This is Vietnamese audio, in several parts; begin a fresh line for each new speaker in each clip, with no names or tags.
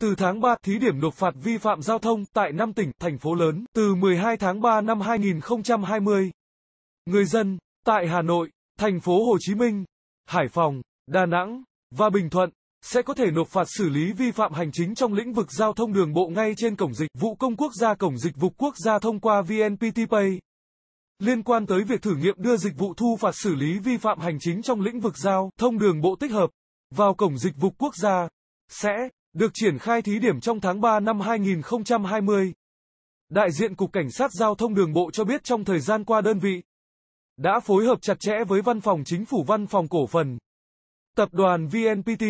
Từ tháng 3, thí điểm nộp phạt vi phạm giao thông tại 5 tỉnh, thành phố lớn, từ 12 tháng 3 năm 2020. Người dân, tại Hà Nội, thành phố Hồ Chí Minh, Hải Phòng, Đà Nẵng và Bình Thuận, sẽ có thể nộp phạt xử lý vi phạm hành chính trong lĩnh vực giao thông đường bộ ngay trên cổng dịch vụ công quốc gia cổng dịch vụ quốc gia thông qua VNPT Pay. Liên quan tới việc thử nghiệm đưa dịch vụ thu phạt xử lý vi phạm hành chính trong lĩnh vực giao thông đường bộ tích hợp vào cổng dịch vụ quốc gia, sẽ được triển khai thí điểm trong tháng 3 năm 2020. Đại diện Cục Cảnh sát Giao thông Đường bộ cho biết trong thời gian qua đơn vị đã phối hợp chặt chẽ với Văn phòng Chính phủ Văn phòng Cổ phần, Tập đoàn VNPT,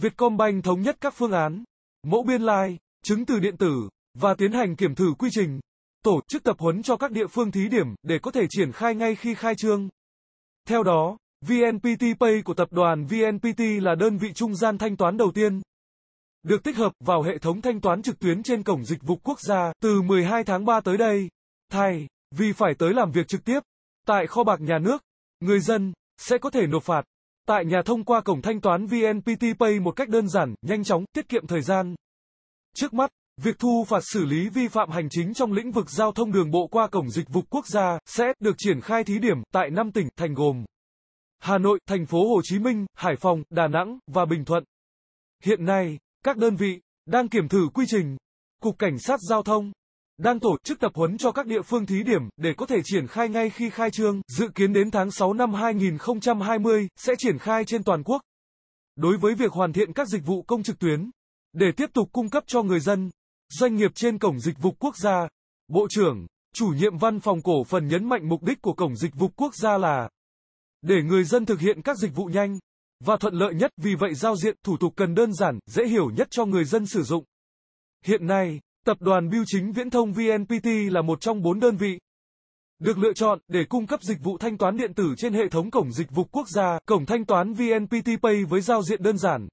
Vietcombank thống nhất các phương án, mẫu biên lai, like, chứng từ điện tử, và tiến hành kiểm thử quy trình, tổ chức tập huấn cho các địa phương thí điểm để có thể triển khai ngay khi khai trương. Theo đó, VNPT Pay của tập đoàn VNPT là đơn vị trung gian thanh toán đầu tiên được tích hợp vào hệ thống thanh toán trực tuyến trên cổng dịch vụ quốc gia từ 12 tháng 3 tới đây. Thay, vì phải tới làm việc trực tiếp tại kho bạc nhà nước, người dân sẽ có thể nộp phạt tại nhà thông qua cổng thanh toán VNPT Pay một cách đơn giản, nhanh chóng, tiết kiệm thời gian. Trước mắt, việc thu phạt xử lý vi phạm hành chính trong lĩnh vực giao thông đường bộ qua cổng dịch vụ quốc gia sẽ được triển khai thí điểm tại 5 tỉnh thành gồm Hà Nội, thành phố Hồ Chí Minh, Hải Phòng, Đà Nẵng và Bình Thuận. Hiện nay, các đơn vị đang kiểm thử quy trình. Cục Cảnh sát Giao thông đang tổ chức tập huấn cho các địa phương thí điểm để có thể triển khai ngay khi khai trương, dự kiến đến tháng 6 năm 2020 sẽ triển khai trên toàn quốc. Đối với việc hoàn thiện các dịch vụ công trực tuyến để tiếp tục cung cấp cho người dân, doanh nghiệp trên cổng dịch vụ quốc gia, Bộ trưởng, chủ nhiệm văn phòng cổ phần nhấn mạnh mục đích của cổng dịch vụ quốc gia là để người dân thực hiện các dịch vụ nhanh và thuận lợi nhất vì vậy giao diện thủ tục cần đơn giản, dễ hiểu nhất cho người dân sử dụng. Hiện nay, tập đoàn Bưu chính Viễn thông VNPT là một trong bốn đơn vị được lựa chọn để cung cấp dịch vụ thanh toán điện tử trên hệ thống cổng dịch vụ quốc gia, cổng thanh toán VNPT Pay với giao diện đơn giản,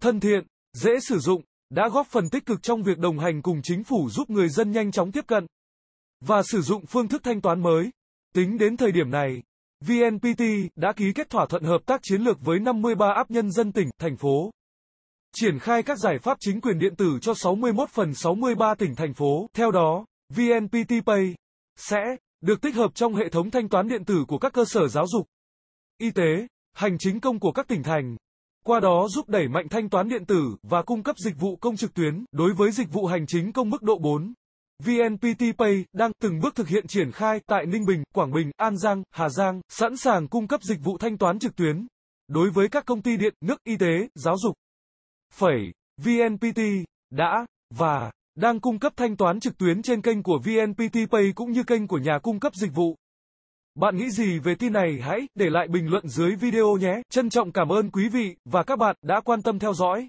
thân thiện, dễ sử dụng, đã góp phần tích cực trong việc đồng hành cùng chính phủ giúp người dân nhanh chóng tiếp cận và sử dụng phương thức thanh toán mới. Tính đến thời điểm này, VNPT đã ký kết thỏa thuận hợp tác chiến lược với 53 áp nhân dân tỉnh, thành phố. Triển khai các giải pháp chính quyền điện tử cho 61 phần 63 tỉnh thành phố. Theo đó, VNPT Pay sẽ được tích hợp trong hệ thống thanh toán điện tử của các cơ sở giáo dục, y tế, hành chính công của các tỉnh thành. Qua đó giúp đẩy mạnh thanh toán điện tử và cung cấp dịch vụ công trực tuyến đối với dịch vụ hành chính công mức độ 4. VNPT Pay đang từng bước thực hiện triển khai tại Ninh Bình, Quảng Bình, An Giang, Hà Giang, sẵn sàng cung cấp dịch vụ thanh toán trực tuyến đối với các công ty điện, nước, y tế, giáo dục. Phẩy, VNPT đã và đang cung cấp thanh toán trực tuyến trên kênh của VNPT Pay cũng như kênh của nhà cung cấp dịch vụ. Bạn nghĩ gì về tin này hãy để lại bình luận dưới video nhé. Trân trọng cảm ơn quý vị và các bạn đã quan tâm theo dõi.